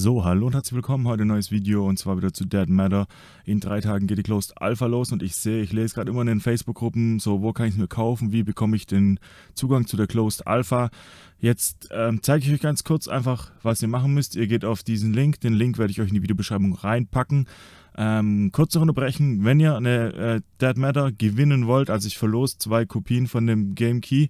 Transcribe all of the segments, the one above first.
So, hallo und herzlich willkommen. Heute ein neues Video und zwar wieder zu Dead Matter. In drei Tagen geht die Closed Alpha los und ich sehe, ich lese gerade immer in den Facebook-Gruppen, so, wo kann ich es mir kaufen, wie bekomme ich den Zugang zu der Closed Alpha. Jetzt ähm, zeige ich euch ganz kurz einfach, was ihr machen müsst. Ihr geht auf diesen Link, den Link werde ich euch in die Videobeschreibung reinpacken. Ähm, kurz noch unterbrechen, wenn ihr eine äh, Dead Matter gewinnen wollt, also ich verlose zwei Kopien von dem Game Key,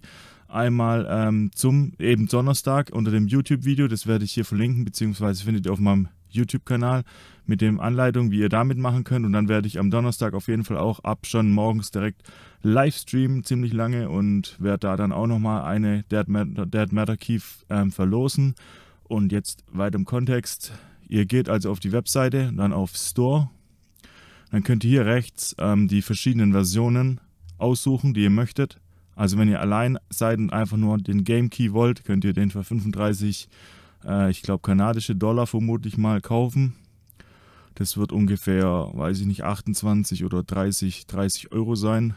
Einmal ähm, zum eben Donnerstag unter dem YouTube-Video, das werde ich hier verlinken, beziehungsweise findet ihr auf meinem YouTube-Kanal mit dem Anleitung, wie ihr damit machen könnt. Und dann werde ich am Donnerstag auf jeden Fall auch ab schon morgens direkt live streamen, ziemlich lange und werde da dann auch nochmal eine Dead Matter, Dead Matter Key ähm, verlosen. Und jetzt weiter im Kontext. Ihr geht also auf die Webseite, dann auf Store. Dann könnt ihr hier rechts ähm, die verschiedenen Versionen aussuchen, die ihr möchtet. Also wenn ihr allein seid und einfach nur den Game Key wollt, könnt ihr den für 35, äh, ich glaube, kanadische Dollar vermutlich mal kaufen. Das wird ungefähr, weiß ich nicht, 28 oder 30, 30 Euro sein.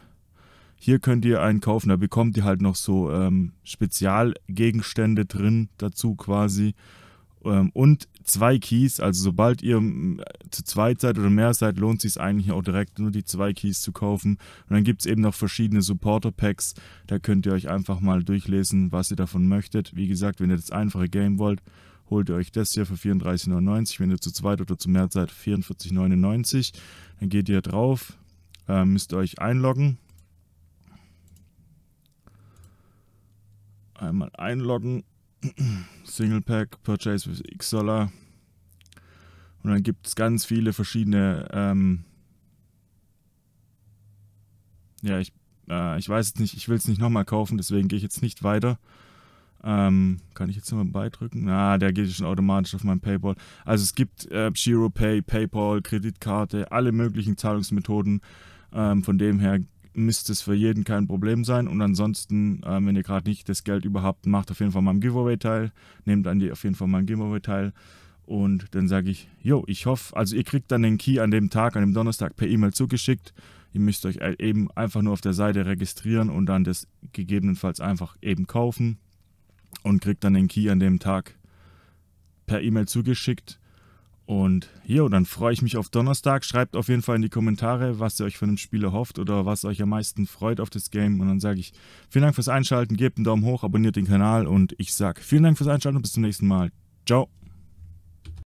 Hier könnt ihr einen kaufen, da bekommt ihr halt noch so ähm, Spezialgegenstände drin dazu quasi. Ähm, und zwei Keys, also sobald ihr mm, zu zweit seid oder mehr seid, lohnt es sich eigentlich auch direkt nur die zwei Keys zu kaufen. Und dann gibt es eben noch verschiedene Supporter-Packs, da könnt ihr euch einfach mal durchlesen, was ihr davon möchtet. Wie gesagt, wenn ihr das einfache Game wollt, holt ihr euch das hier für 34,99. Wenn ihr zu zweit oder zu mehr seid, 44,99. Dann geht ihr drauf, ähm, müsst euch einloggen. Einmal einloggen Single Pack Purchase with X Dollar. Und dann gibt es ganz viele verschiedene. Ähm ja, ich, äh, ich weiß es nicht, ich will es nicht nochmal kaufen, deswegen gehe ich jetzt nicht weiter. Ähm, kann ich jetzt nochmal beidrücken? Na, ah, der geht schon automatisch auf mein PayPal. Also es gibt äh, Pay, PayPal, Kreditkarte, alle möglichen Zahlungsmethoden. Ähm, von dem her müsste es für jeden kein Problem sein. Und ansonsten, äh, wenn ihr gerade nicht das Geld überhaupt macht, auf jeden Fall mal am Giveaway teil. Nehmt an die auf jeden Fall mal am Giveaway teil. Und dann sage ich, jo, ich hoffe, also ihr kriegt dann den Key an dem Tag, an dem Donnerstag per E-Mail zugeschickt. Ihr müsst euch halt eben einfach nur auf der Seite registrieren und dann das gegebenenfalls einfach eben kaufen und kriegt dann den Key an dem Tag per E-Mail zugeschickt. Und jo, dann freue ich mich auf Donnerstag. Schreibt auf jeden Fall in die Kommentare, was ihr euch von dem Spiel erhofft oder was euch am meisten freut auf das Game. Und dann sage ich vielen Dank fürs Einschalten, gebt einen Daumen hoch, abonniert den Kanal und ich sage vielen Dank fürs Einschalten und bis zum nächsten Mal. Ciao.